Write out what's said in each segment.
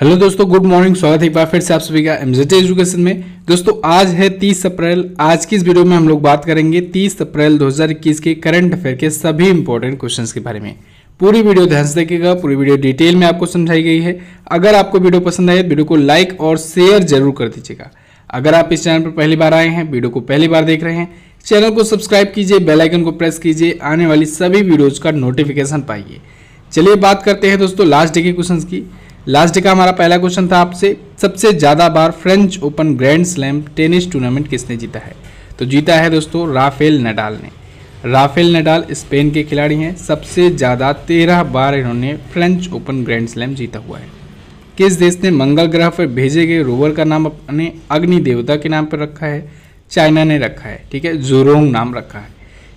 hello दोस्तों good morning स्वागत है एक बार फिर से आप सभी का एमजेटी एजुकेशन में दोस्तों आज है 30 अप्रैल आज की इस वीडियो में हम लोग बात करेंगे 30 अप्रैल 2021 के करंट अफेयर के सभी इंपॉर्टेंट क्वेश्चंस के बारे में पूरी वीडियो ध्यान से देखिएगा पूरी वीडियो डिटेल में आपको समझाई गई है अगर आपको वीडियो पसंद आए वीडियो को लाइक और शेयर जरूर कर दीजिएगा अगर आप इस चैनल पर पहली बार आए हैं वीडियो को पहली बार देख रहे हैं चैनल को सब्सक्राइब कीजिए बेलाइकन को प्रेस कीजिए आने वाली सभी वीडियोज का नोटिफिकेशन पाइए चलिए बात करते हैं दोस्तों लास्ट डे के क्वेश्चन की लास्ट का हमारा पहला क्वेश्चन था आपसे सबसे ज़्यादा बार French Open grand slam tennis tournament किसने जीता है तो जीता है दोस्तों राफेल नडाल ने राफेल नडाल स्पेन के खिलाड़ी हैं सबसे ज़्यादा तेरह बार इन्होंने फ्रेंच ओपन ग्रैंड स्लैम जीता हुआ है किस देश ने मंगल ग्रह पर भेजे गए रोवर का नाम अपने अग्नि देवता के नाम पर रखा है चाइना ने रखा है ठीक है जोरोंग नाम रखा है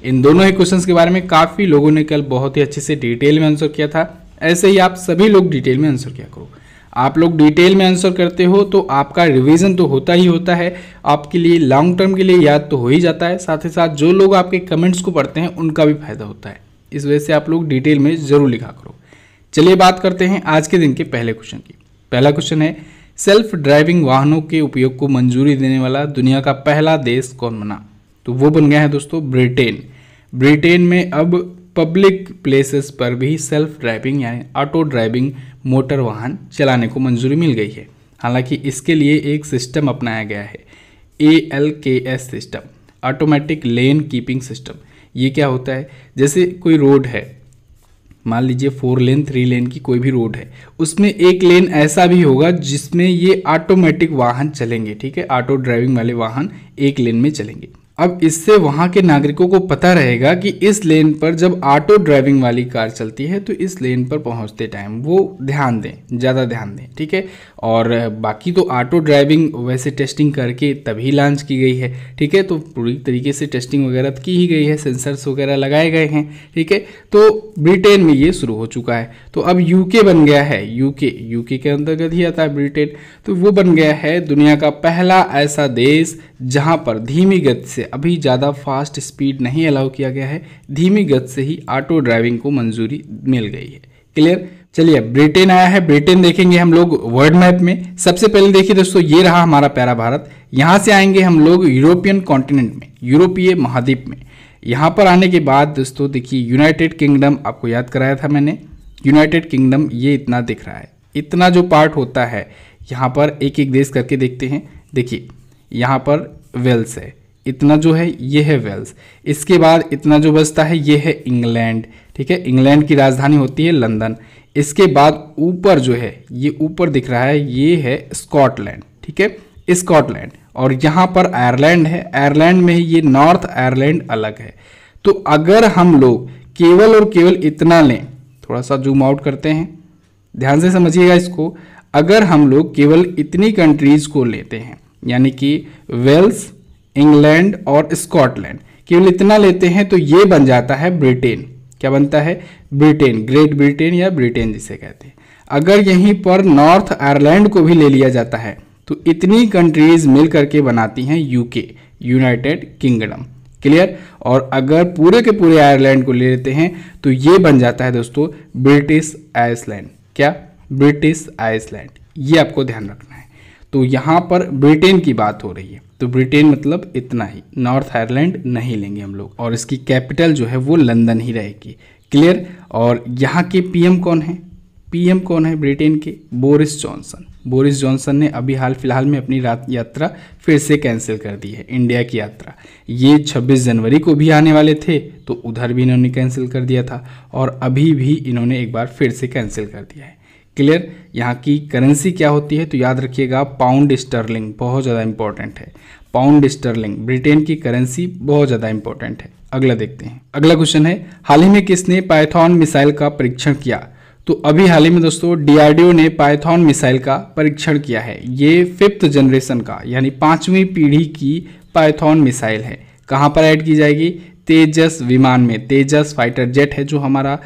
इन दोनों ही क्वेश्चंस के बारे में काफ़ी लोगों ने कल बहुत ही अच्छे से डिटेल में आंसर किया था ऐसे ही आप सभी लोग डिटेल में आंसर क्या करो आप लोग डिटेल में आंसर करते हो तो आपका रिवीजन तो होता ही होता है आपके लिए लॉन्ग टर्म के लिए याद तो हो ही जाता है साथ ही साथ जो लोग आपके कमेंट्स को पढ़ते हैं उनका भी फायदा होता है इस वजह से आप लोग डिटेल में जरूर लिखा करो चलिए बात करते हैं आज के दिन के पहले क्वेश्चन की पहला क्वेश्चन है सेल्फ ड्राइविंग वाहनों के उपयोग को मंजूरी देने वाला दुनिया का पहला देश कौन बना तो वो बन गया है दोस्तों ब्रिटेन ब्रिटेन में अब पब्लिक प्लेसेस पर भी सेल्फ ड्राइविंग यानी ऑटो ड्राइविंग मोटर वाहन चलाने को मंजूरी मिल गई है हालांकि इसके लिए एक सिस्टम अपनाया गया है A L K S system automatic lane keeping system ये क्या होता है जैसे कोई रोड है मान लीजिए फोर लेन थ्री लेन की कोई भी रोड है उसमें एक लेन ऐसा भी होगा जिसमें ये ऑटोमेटिक वाहन चलेंगे ठीक है ऑटो ड्राइविंग वाले वाहन एक लेन में चलेंगे अब इससे वहाँ के नागरिकों को पता रहेगा कि इस लेन पर जब ऑटो ड्राइविंग वाली कार चलती है तो इस लेन पर पहुँचते टाइम वो ध्यान दें ज़्यादा ध्यान दें ठीक है और बाकी तो ऑटो ड्राइविंग वैसे टेस्टिंग करके तभी लॉन्च की गई है ठीक है तो पूरी तरीके से टेस्टिंग वगैरह की ही गई है सेंसर्स वगैरह लगाए गए हैं ठीक है तो ब्रिटेन में ये शुरू हो चुका है तो अब यू बन गया है यू के के अंतर्गत ही आता है ब्रिटेन तो वो बन गया है दुनिया का पहला ऐसा देश जहां पर धीमी गति से अभी ज़्यादा फास्ट स्पीड नहीं अलाउ किया गया है धीमी गति से ही ऑटो ड्राइविंग को मंजूरी मिल गई है क्लियर चलिए ब्रिटेन आया है ब्रिटेन देखेंगे हम लोग वर्ल्ड मैप में सबसे पहले देखिए दोस्तों ये रहा हमारा प्यारा भारत यहाँ से आएंगे हम लोग यूरोपियन कॉन्टिनेंट में यूरोपीय महाद्वीप में यहाँ पर आने के बाद दोस्तों देखिए यूनाइटेड किंगडम आपको याद कराया था मैंने यूनाइटेड किंगडम ये इतना दिख रहा है इतना जो पार्ट होता है यहाँ पर एक एक देश करके देखते हैं देखिए यहाँ पर वेल्स है इतना जो है ये है वेल्स इसके बाद इतना जो बचता है ये है इंग्लैंड ठीक है इंग्लैंड की राजधानी होती है लंदन इसके बाद ऊपर जो है ये ऊपर दिख रहा है ये है स्कॉटलैंड ठीक है स्कॉटलैंड और यहाँ पर आयरलैंड है आयरलैंड में ये नॉर्थ आयरलैंड अलग है तो अगर हम लोग केवल और केवल इतना लें थोड़ा सा जूम आउट करते हैं ध्यान से समझिएगा इसको अगर हम लोग केवल इतनी कंट्रीज़ को लेते हैं यानी कि वेल्स इंग्लैंड और स्कॉटलैंड केवल इतना लेते हैं तो ये बन जाता है ब्रिटेन क्या बनता है ब्रिटेन ग्रेट ब्रिटेन या ब्रिटेन जिसे कहते हैं अगर यहीं पर नॉर्थ आयरलैंड को भी ले लिया जाता है तो इतनी कंट्रीज मिल करके बनाती हैं यूके यूनाइटेड किंगडम क्लियर और अगर पूरे के पूरे आयरलैंड को ले लेते हैं तो ये बन जाता है दोस्तों ब्रिटिश आइसलैंड क्या ब्रिटिश आइसलैंड ये आपको ध्यान रखना है तो यहाँ पर ब्रिटेन की बात हो रही है तो ब्रिटेन मतलब इतना ही नॉर्थ आयरलैंड नहीं लेंगे हम लोग और इसकी कैपिटल जो है वो लंदन ही रहेगी क्लियर और यहाँ के पीएम कौन है पीएम कौन है ब्रिटेन के बोरिस जॉनसन बोरिस जॉनसन ने अभी हाल फिलहाल में अपनी रात यात्रा फिर से कैंसिल कर दी है इंडिया की यात्रा ये 26 जनवरी को भी आने वाले थे तो उधर भी इन्होंने कैंसिल कर दिया था और अभी भी इन्होंने एक बार फिर से कैंसिल कर दिया है क्लियर यहाँ की करेंसी क्या होती है तो याद रखिएगा पाउंड स्टर्लिंग बहुत ज़्यादा इंपॉर्टेंट है पाउंड स्टर्लिंग ब्रिटेन की करेंसी बहुत ज़्यादा इंपॉर्टेंट है अगला देखते हैं अगला क्वेश्चन है हाल ही में किसने पाइथॉन मिसाइल का परीक्षण किया तो अभी हाल ही में दोस्तों डीआरडीओ ने पाइथॉन मिसाइल का परीक्षण किया है ये फिफ्थ जनरेशन का यानी पाँचवीं पीढ़ी की पाइथॉन मिसाइल है कहाँ पर ऐड की जाएगी तेजस विमान में तेजस फाइटर जेट है जो हमारा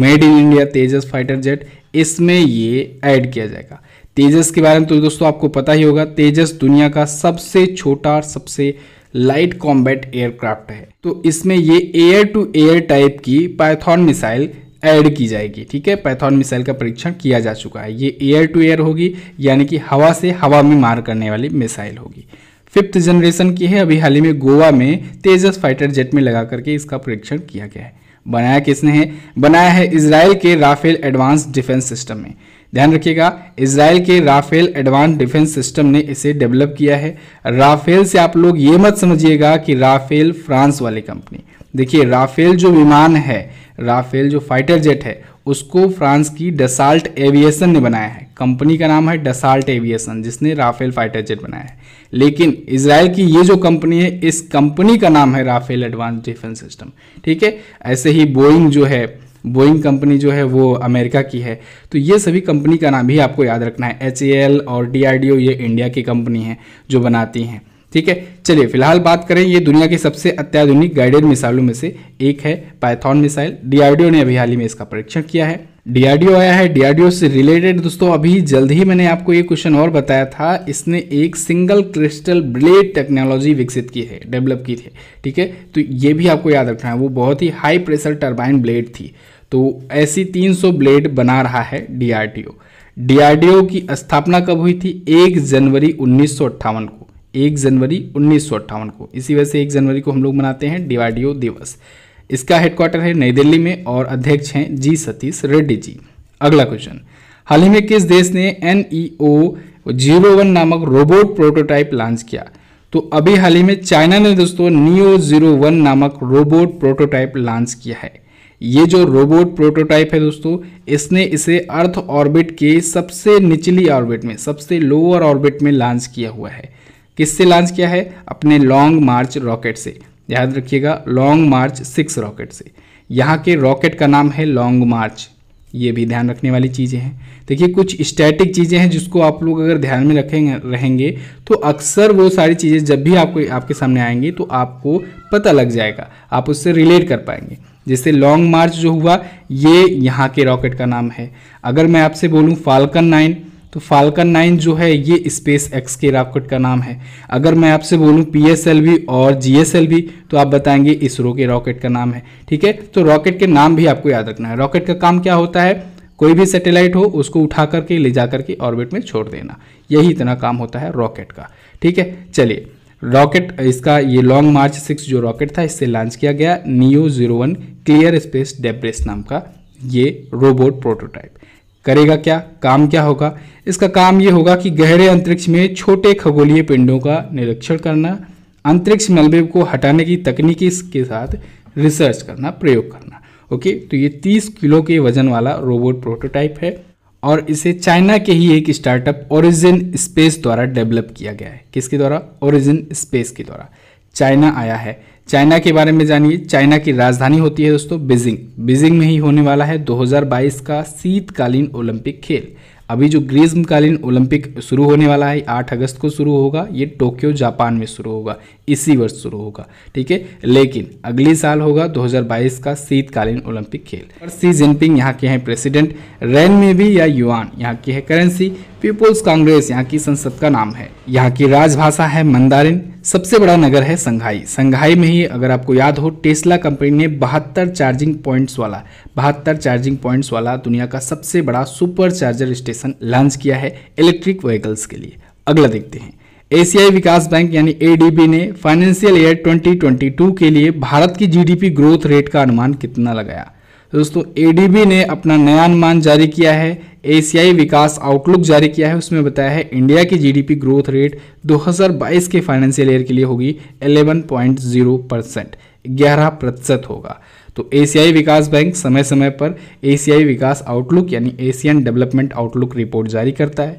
made in India Tejas fighter jet इसमें ये ऐड किया जाएगा तेजस के बारे में तो दोस्तों आपको पता ही होगा तेजस दुनिया का सबसे छोटा और सबसे लाइट कॉम्बैट एयरक्राफ्ट है तो इसमें ये एयर टू एयर टाइप की पैथॉन मिसाइल ऐड की जाएगी ठीक है पैथॉन मिसाइल का परीक्षण किया जा चुका है ये एयर टू एयर होगी यानी कि हवा से हवा में मार करने वाली मिसाइल होगी फिफ्थ जनरेशन की है अभी हाल ही में गोवा में तेजस फाइटर जेट में लगा करके इसका परीक्षण किया गया है बनाया किसने है बनाया है इसराइल के राफेल एडवांस डिफेंस सिस्टम में ध्यान रखिएगा इसराइल के राफेल एडवांस डिफेंस सिस्टम ने इसे डेवलप किया है राफेल से आप लोग ये मत समझिएगा कि राफेल फ्रांस वाली कंपनी देखिए राफेल जो विमान है राफेल जो फाइटर जेट है उसको फ्रांस की डसाल्ट एविएशन ने बनाया है कंपनी का नाम है डसाल्ट एविएशन जिसने राफेल फाइटर जेट बनाया है लेकिन इसराइल की ये जो कंपनी है इस कंपनी का नाम है राफेल एडवांस डिफेंस सिस्टम ठीक है ऐसे ही बोइंग जो है बोइंग कंपनी जो है वो अमेरिका की है तो ये सभी कंपनी का नाम भी आपको याद रखना है एच और डी ये इंडिया की कंपनी है जो बनाती हैं ठीक है चलिए फिलहाल बात करें ये दुनिया की सबसे अत्याधुनिक गाइडेड मिसाइलों में से एक है पाइथॉन मिसाइल डीआरडीओ ने अभी हाल ही में इसका परीक्षण किया है डीआरडीओ आया है डीआरडीओ से रिलेटेड दोस्तों अभी जल्द ही मैंने आपको ये क्वेश्चन और बताया था इसने एक सिंगल क्रिस्टल ब्लेड टेक्नोलॉजी विकसित की है डेवलप की थी ठीक है तो ये भी आपको याद रखना है वो बहुत ही हाई प्रेशर टर्बाइन ब्लेड थी तो ऐसी 300 ब्लेड बना रहा है डीआरडीओ डीआरडीओ की स्थापना कब हुई थी एक जनवरी उन्नीस को एक जनवरी उन्नीस को इसी वजह से एक जनवरी को हम लोग मनाते हैं डीवाडीओ दिवस इसका हेडक्वार्टर है नई दिल्ली में और अध्यक्ष हैं जी सतीश रेड्डी जी अगला क्वेश्चन हाल ही में किस देश ने N E O zero one नामक रोबोट प्रोटोटाइप लॉन्च किया तो अभी हाल ही में चाइना ने दोस्तों नियो जीरो वन नामक रोबोट प्रोटोटाइप लॉन्च किया है ये जो रोबोट प्रोटोटाइप है दोस्तों इसने इसे अर्थ ऑर्बिट के सबसे निचली ऑर्बिट में सबसे लोअर ऑर्बिट में लॉन्च किया हुआ है किससे लॉन्च किया है अपने लॉन्ग मार्च रॉकेट से याद रखिएगा लॉन्ग मार्च सिक्स रॉकेट से यहाँ के रॉकेट का नाम है लॉन्ग मार्च ये भी ध्यान रखने वाली चीज़ें हैं देखिए कुछ स्टैटिक चीज़ें हैं जिसको आप लोग अगर ध्यान में रखेंगे रहेंगे तो अक्सर वो सारी चीज़ें जब भी आपको आपके सामने आएंगी तो आपको पता लग जाएगा आप उससे रिलेट कर पाएंगे जैसे लॉन्ग मार्च जो हुआ ये यहाँ के रॉकेट का नाम है अगर मैं आपसे बोलूँ फाल्कन नाइन तो फाल्कन 9 जो है ये स्पेस एक्स के रॉकेट का नाम है अगर मैं आपसे बोलूँ पीएसएलवी और जीएसएलवी तो आप बताएंगे इसरो के रॉकेट का नाम है ठीक है तो रॉकेट के नाम भी आपको याद रखना है रॉकेट का काम क्या होता है कोई भी सैटेलाइट हो उसको उठा करके ले जा करके ऑर्बिट में छोड़ देना यही इतना काम होता है रॉकेट का ठीक है चलिए रॉकेट इसका ये लॉन्ग मार्च सिक्स जो रॉकेट था इससे लॉन्च किया गया Neo zero one clear space debris नाम का ये रोबोट प्रोटोटाइप करेगा क्या काम क्या होगा इसका काम ये होगा कि गहरे अंतरिक्ष में छोटे खगोलीय पिंडों का निरीक्षण करना अंतरिक्ष मलबे को हटाने की तकनीकी के साथ रिसर्च करना प्रयोग करना ओके तो ये 30 किलो के वजन वाला रोबोट प्रोटोटाइप है और इसे चाइना के ही एक स्टार्टअप ओरिजिन स्पेस द्वारा डेवलप किया गया है किसके द्वारा ओरिजिन स्पेस के द्वारा चाइना आया है चाइना के बारे में जानिए चाइना की राजधानी होती है दोस्तों बीजिंग बीजिंग में ही होने वाला है 2022 का शीतकालीन ओलंपिक खेल अभी जो ग्रीष्मकालीन ओलंपिक शुरू होने वाला है 8 अगस्त को शुरू होगा ये टोक्यो जापान में शुरू होगा इसी वर्ष शुरू होगा ठीक है लेकिन अगले साल होगा 2022 का शीतकालीन ओलंपिक खेल और सी जिनपिंग यहाँ के हैं प्रेसिडेंट रैन में भी या युआन यहाँ की है करेंसी पीपुल्स कांग्रेस यहाँ की संसद का नाम है यहाँ की राजभाषा है मंदारिन सबसे बड़ा नगर है संघाई संघाई में ही अगर आपको याद हो टेस्ला कंपनी ने बहत्तर चार्जिंग पॉइंट्स वाला बहत्तर चार्जिंग पॉइंट्स वाला दुनिया का सबसे बड़ा सुपर चार्जर स्टेशन लॉन्च किया है इलेक्ट्रिक व्हीकल्स के लिए अगला देखते हैं एशियाई विकास बैंक यानी ए ने फाइनेंशियल ईयर 2022 के लिए भारत की जीडीपी ग्रोथ रेट का अनुमान कितना लगाया दोस्तों एडीबी ने अपना नया अनुमान जारी किया है एशियाई विकास आउटलुक जारी किया है उसमें बताया है इंडिया की जीडीपी ग्रोथ रेट 2022 के फाइनेंशियल ईयर के लिए होगी 11.0 परसेंट ग्यारह प्रतिशत होगा तो एशियाई विकास बैंक समय समय पर एशियाई विकास आउटलुक यानी एशियन डेवलपमेंट आउटलुक रिपोर्ट जारी करता है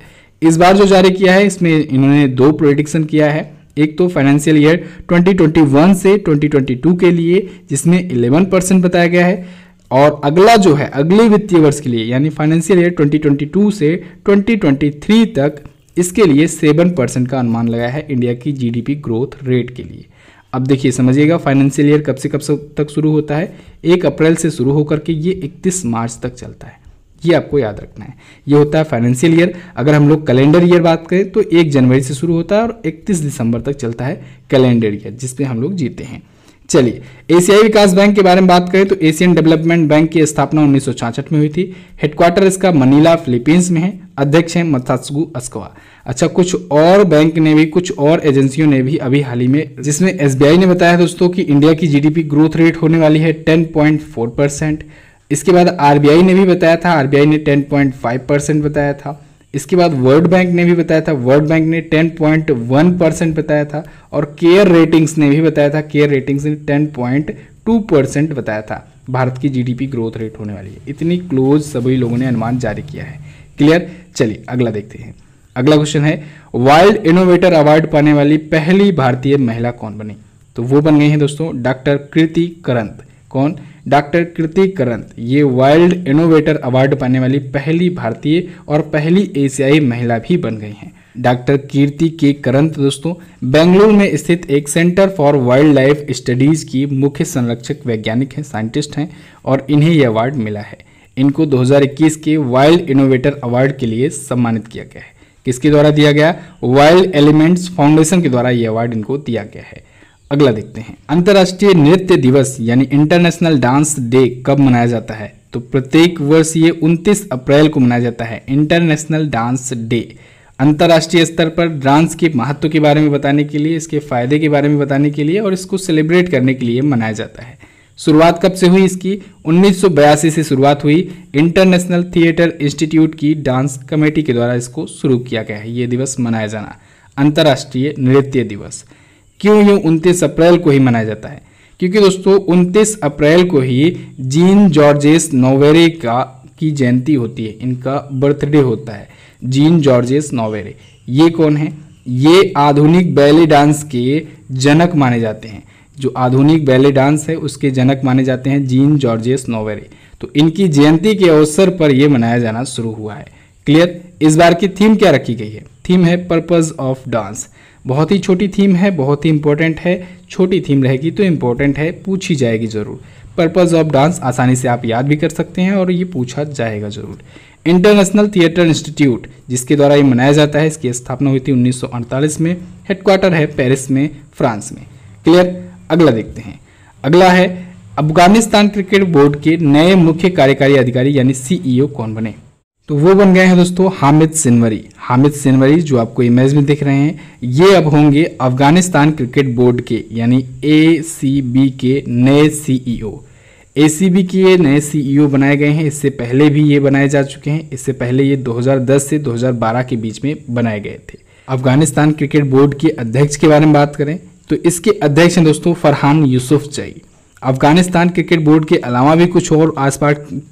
इस बार जो जारी किया है इसमें इन्होंने दो प्रोडिक्शन किया है एक तो फाइनेंशियल ईयर 2021 से 2022 के लिए जिसमें 11 परसेंट बताया गया है और अगला जो है अगले वित्तीय वर्ष के लिए यानी फाइनेंशियल ईयर 2022 से 2023 तक इसके लिए सेवन परसेंट का अनुमान लगाया है इंडिया की जीडीपी ग्रोथ रेट के लिए अब देखिए समझिएगा फाइनेंशियल ईयर कब से कब तक शुरू होता है एक अप्रैल से शुरू होकर के ये इकतीस मार्च तक चलता है ये आपको याद रखना है ये होता है फाइनेंशियल ईयर अगर हम लोग कैलेंडर ईयर बात करें तो एक जनवरी से शुरू होता है और इकतीस दिसंबर तक चलता है कैलेंडर ईयर जिसमें हम लोग जीते हैं चलिए एशियाई विकास बैंक के बारे में बात करें तो एशियन डेवलपमेंट बैंक की स्थापना उन्नीस में हुई थी हेडक्वार्टर इसका मनीला फिलीपींस में है अध्यक्ष हैं मथासगु अस्कवा अच्छा कुछ और बैंक ने भी कुछ और एजेंसियों ने भी अभी हाल ही में जिसमें एसबीआई ने बताया दोस्तों कि इंडिया की जीडीपी ग्रोथ रेट होने वाली है टेन परसेंट इसके बाद आरबीआई ने भी बताया था आरबीआई ने टेन परसेंट बताया था इसके बाद वर्ल्ड बैंक ने भी बताया था वर्ल्ड बैंक ने 10.1 परसेंट बताया था और केयर रेटिंग्स ने भी बताया था केयर रेटिंग्स ने 10.2 परसेंट बताया था भारत की जीडीपी ग्रोथ रेट होने वाली है इतनी क्लोज सभी लोगों ने अनुमान जारी किया है क्लियर चलिए अगला देखते हैं अगला क्वेश्चन है वाइल्ड इनोवेटर अवार्ड पाने वाली पहली भारतीय महिला कौन बनी तो वो बन गई है दोस्तों डॉक्टर कृति करंत कौन डॉक्टर कृति करंत ये वाइल्ड इनोवेटर अवार्ड पाने वाली पहली भारतीय और पहली एशियाई महिला भी बन गई हैं डॉक्टर कीर्ति के करंत दोस्तों बेंगलुरु में स्थित एक Centre for Wildlife Studies की मुख्य संरक्षक वैज्ञानिक हैं साइंटिस्ट हैं और इन्हें यह अवार्ड मिला है इनको 2021 के वाइल्ड इनोवेटर अवार्ड के लिए सम्मानित किया गया है किसके द्वारा दिया गया वाइल्ड एलिमेंट्स फाउंडेशन के द्वारा ये अवार्ड इनको दिया गया है अगला देखते हैं अंतर्राष्ट्रीय नृत्य दिवस यानी इंटरनेशनल डांस डे कब मनाया जाता है तो प्रत्येक वर्ष ये 29 अप्रैल को मनाया जाता है इंटरनेशनल डांस डे अंतर्राष्ट्रीय स्तर पर डांस के महत्व के बारे में बताने के लिए इसके फायदे के बारे में बताने के लिए और इसको सेलिब्रेट करने के लिए मनाया जाता है शुरुआत कब से हुई इसकी उन्नीस से शुरुआत हुई इंटरनेशनल थिएटर इंस्टीट्यूट की डांस कमेटी के द्वारा इसको शुरू किया गया है ये दिवस मनाया जाना अंतर्राष्ट्रीय नृत्य दिवस क्यों ये उनतीस अप्रैल को ही मनाया जाता है क्योंकि दोस्तों उनतीस अप्रैल को ही जीन जॉर्जेस नोवेरे का की जयंती होती है इनका बर्थडे होता है जीन जॉर्जेस नोवेरे ये कौन है ये आधुनिक बैले डांस के जनक माने जाते हैं जो आधुनिक बैले डांस है उसके जनक माने जाते हैं जीन जॉर्जेस नोवेरे तो इनकी जयंती के अवसर पर यह मनाया जाना शुरू हुआ है क्लियर इस बार की थीम क्या रखी गई है थीम है पर्पज ऑफ डांस बहुत ही छोटी थीम है बहुत ही इंपॉर्टेंट है छोटी थीम रहेगी तो इम्पोर्टेंट है पूछी जाएगी ज़रूर पर्पज़ ऑफ डांस आसानी से आप याद भी कर सकते हैं और ये पूछा जाएगा ज़रूर इंटरनेशनल थिएटर इंस्टीट्यूट जिसके द्वारा ये मनाया जाता है इसकी स्थापना हुई थी 1948 में हेडक्वार्टर है पेरिस में फ्रांस में क्लियर अगला देखते हैं अगला है अफगानिस्तान क्रिकेट बोर्ड के नए मुख्य कार्यकारी अधिकारी यानी सीईओ e कौन बने तो वो बन गए हैं दोस्तों हामिद सिनवरी हामिद सिनवरी जो आपको इमेज में दिख रहे हैं ये अब होंगे अफगानिस्तान क्रिकेट बोर्ड के यानी ए e के नए सीईओ बी के नए सीईओ बनाए गए हैं इससे पहले भी ये बनाए जा चुके हैं इससे पहले ये 2010 से 2012 के बीच में बनाए गए थे अफगानिस्तान क्रिकेट बोर्ड के अध्यक्ष के बारे में बात करें तो इसके अध्यक्ष हैं दोस्तों फरहान यूसुफ जई अफगानिस्तान क्रिकेट बोर्ड के अलावा भी कुछ और आस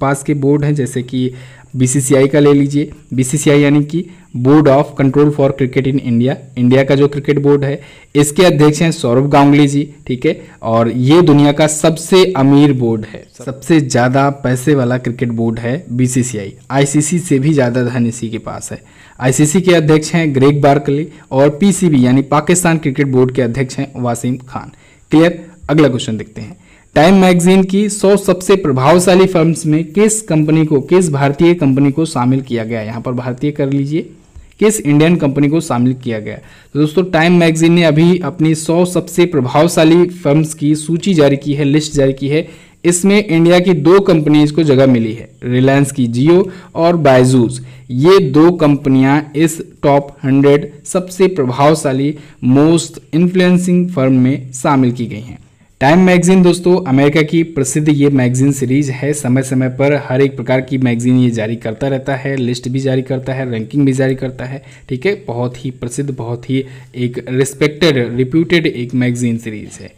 पास के बोर्ड हैं जैसे कि बीसीसीआई का ले लीजिए बीसीसीआई यानी कि Board of Control for Cricket in India India का जो क्रिकेट बोर्ड है इसके अध्यक्ष हैं सौरभ गांगुली जी ठीक है और ये दुनिया का सबसे अमीर बोर्ड है सबसे ज़्यादा पैसे वाला क्रिकेट बोर्ड है बीसीसीआई आईसीसी से भी ज़्यादा धन इसी के पास है आईसीसी के अध्यक्ष हैं ग्रेग बार्कली और पीसीबी यानी पाकिस्तान क्रिकेट बोर्ड के अध्यक्ष हैं वासिम खान क्लियर अगला क्वेश्चन देखते हैं टाइम मैगजीन की 100 सबसे प्रभावशाली फर्म्स में किस कंपनी को किस भारतीय कंपनी को शामिल किया गया यहाँ पर भारतीय कर लीजिए किस इंडियन कंपनी को शामिल किया गया तो दोस्तों टाइम मैगजीन ने अभी अपनी 100 सबसे प्रभावशाली फर्म्स की सूची जारी की है लिस्ट जारी की है इसमें इंडिया की दो कंपनीज को जगह मिली है रिलायंस की जियो और बायजूज ये दो कंपनियां इस टॉप 100 सबसे प्रभावशाली मोस्ट इन्फ्लुएंसिंग फर्म में शामिल की गई हैं टाइम मैगजीन दोस्तों अमेरिका की प्रसिद्ध ये मैगजीन सीरीज है समय समय पर हर एक प्रकार की मैगजीन ये जारी करता रहता है लिस्ट भी जारी करता है रैंकिंग भी जारी करता है ठीक है बहुत ही प्रसिद्ध बहुत ही एक रिस्पेक्टेड रिप्यूटेड एक मैगजीन सीरीज है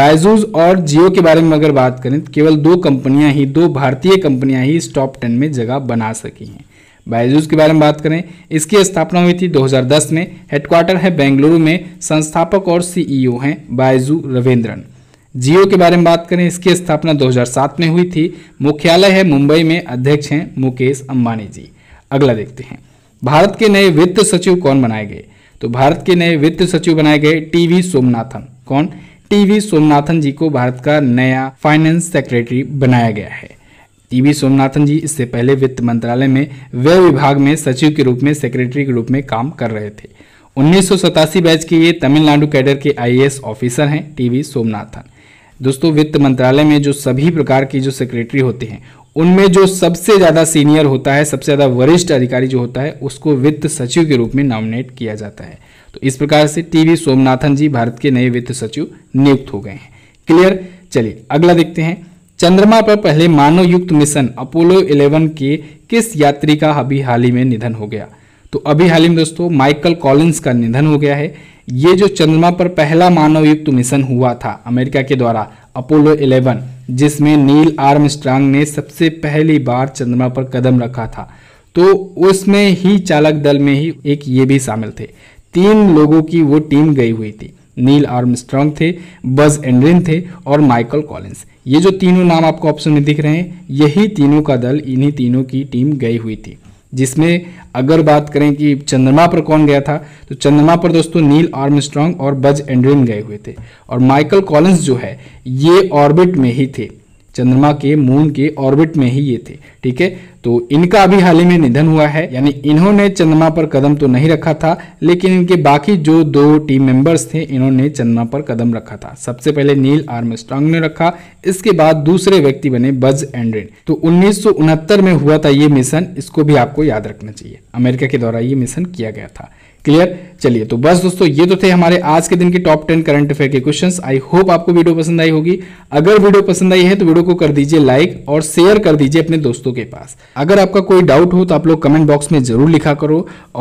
बायजूज और जियो के बारे में अगर बात करें तो केवल दो कंपनियाँ ही दो भारतीय कंपनियाँ ही इस टॉप टेन में जगह बना सकी हैं बायजूज के बारे में बात करें इसकी स्थापना हुई थी 2010 में हेडक्वार्टर है बेंगलुरु में संस्थापक और सीईओ e हैं बायजू रविंद्रन जियो के बारे में बात करें इसकी स्थापना 2007 में हुई थी मुख्यालय है मुंबई में अध्यक्ष हैं मुकेश अंबानी जी अगला देखते हैं भारत के नए वित्त सचिव कौन बनाए गए तो भारत के नए वित्त सचिव बनाए गए टीवी सोमनाथन कौन टीवी सोमनाथन जी को भारत का नया फाइनेंस सेक्रेटरी बनाया गया है टीवी सोमनाथन जी इससे पहले वित्त मंत्रालय में व्यय विभाग में सचिव के रूप में सेक्रेटरी के रूप में काम कर रहे थे उन्नीस बैच के ये तमिलनाडु कैडर के आईएएस ऑफिसर हैं टीवी सोमनाथन दोस्तों वित्त मंत्रालय में जो सभी प्रकार की जो सेक्रेटरी होते हैं उनमें जो सबसे ज़्यादा सीनियर होता है सबसे ज़्यादा वरिष्ठ अधिकारी जो होता है उसको वित्त सचिव के रूप में नॉमिनेट किया जाता है तो इस प्रकार से टीवी सोमनाथन जी भारत के नए वित्त सचिव नियुक्त हो गए हैं क्लियर चलिए अगला देखते हैं चंद्रमा पर पहले मानव युक्त मिशन अपोलो 11 के किस यात्री का अभी हाल ही में निधन हो गया तो अभी हाल ही में दोस्तों माइकल कॉलिंस का निधन हो गया है ये जो चंद्रमा पर पहला मानव युक्त मिशन हुआ था अमेरिका के द्वारा अपोलो 11 जिसमें नील आर्म ने सबसे पहली बार चंद्रमा पर कदम रखा था तो उसमें ही चालक दल में ही एक ये भी शामिल थे तीन लोगों की वो टीम गई हुई थी नील आर्म थे बज एंड्रिन थे और माइकल कॉलिंस ये जो तीनों नाम आपको ऑप्शन में दिख रहे हैं यही तीनों का दल इन्हीं तीनों की टीम गई हुई थी जिसमें अगर बात करें कि चंद्रमा पर कौन गया था तो चंद्रमा पर दोस्तों नील आर्म और बज एंड्रिन गए हुए थे और माइकल कॉलिंस जो है ये ऑर्बिट में ही थे चंद्रमा के मून के ऑर्बिट में ही ये थे ठीक है तो इनका अभी हाल ही में निधन हुआ है यानी इन्होंने चंद्रमा पर कदम तो नहीं रखा था लेकिन इनके बाकी जो दो टीम मेंबर्स थे इन्होंने चंद्रमा पर कदम रखा था सबसे पहले नील आर्म ने रखा इसके बाद दूसरे व्यक्ति बने बज एंड्रेन तो उन्नीस में हुआ था ये मिशन इसको भी आपको याद रखना चाहिए अमेरिका के द्वारा ये मिशन किया गया था क्लियर चलिए तो बस दोस्तों ये तो थे हमारे आज के दिन के टॉप टेन करंट अफेयर के क्वेश्चंस आई होप आपको वीडियो पसंद आई होगी अगर वीडियो पसंद आई है तो वीडियो को कर दीजिए लाइक और शेयर कर दीजिए अपने दोस्तों के पास अगर आपका कोई डाउट हो तो आप लोग कमेंट बॉक्स में जरूर लिखा करो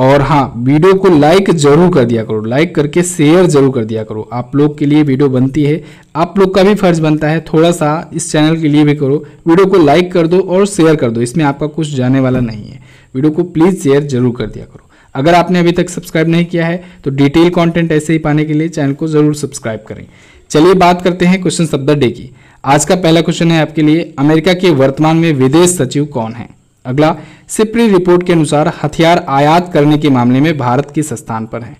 और हाँ वीडियो को लाइक जरूर कर दिया करो लाइक करके शेयर जरूर कर दिया करो आप लोग के लिए वीडियो बनती है आप लोग का भी फर्ज बनता है थोड़ा सा इस चैनल के लिए भी करो वीडियो को लाइक कर दो और शेयर कर दो इसमें आपका कुछ जाने वाला नहीं है वीडियो को प्लीज शेयर जरूर कर दिया करो अगर आपने अभी तक सब्सक्राइब नहीं किया है तो डिटेल कंटेंट ऐसे ही पाने के लिए चैनल को ज़रूर सब्सक्राइब करें चलिए बात करते हैं क्वेश्चन शब्द डे की आज का पहला क्वेश्चन है आपके लिए अमेरिका के वर्तमान में विदेश सचिव कौन है अगला सिप्री रिपोर्ट के अनुसार हथियार आयात करने के मामले में भारत किस स्थान पर है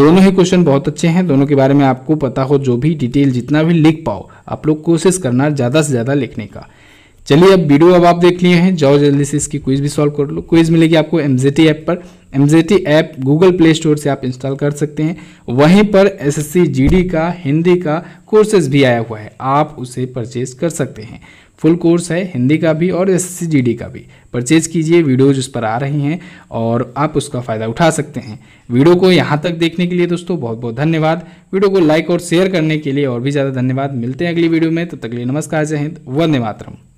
दोनों ही क्वेश्चन बहुत अच्छे हैं दोनों के बारे में आपको पता हो जो भी डिटेल जितना भी लिख पाओ आप लोग कोशिश करना ज़्यादा से ज़्यादा लिखने का चलिए अब वीडियो अब आप देख लिए हैं जाओ जल्दी से इसकी क्विज भी सॉल्व कर लो क्विज मिलेगी आपको एमजेटी ऐप पर M app Google Play Store से आप इंस्टॉल कर सकते हैं वहीं पर एस डी का हिंदी का कोर्सेज भी आया हुआ है आप उसे परचेज कर सकते हैं फुल कोर्स है हिंदी का भी और एस डी का भी परचेज कीजिए वीडियोज उस पर आ रही हैं और आप उसका फ़ायदा उठा सकते हैं वीडियो को यहाँ तक देखने के लिए दोस्तों बहुत बहुत धन्यवाद वीडियो को लाइक और शेयर करने के लिए और भी ज़्यादा धन्यवाद मिलते हैं अगली वीडियो में तब तो तक लिए नमस्कार जय हिंद वंदे मातरम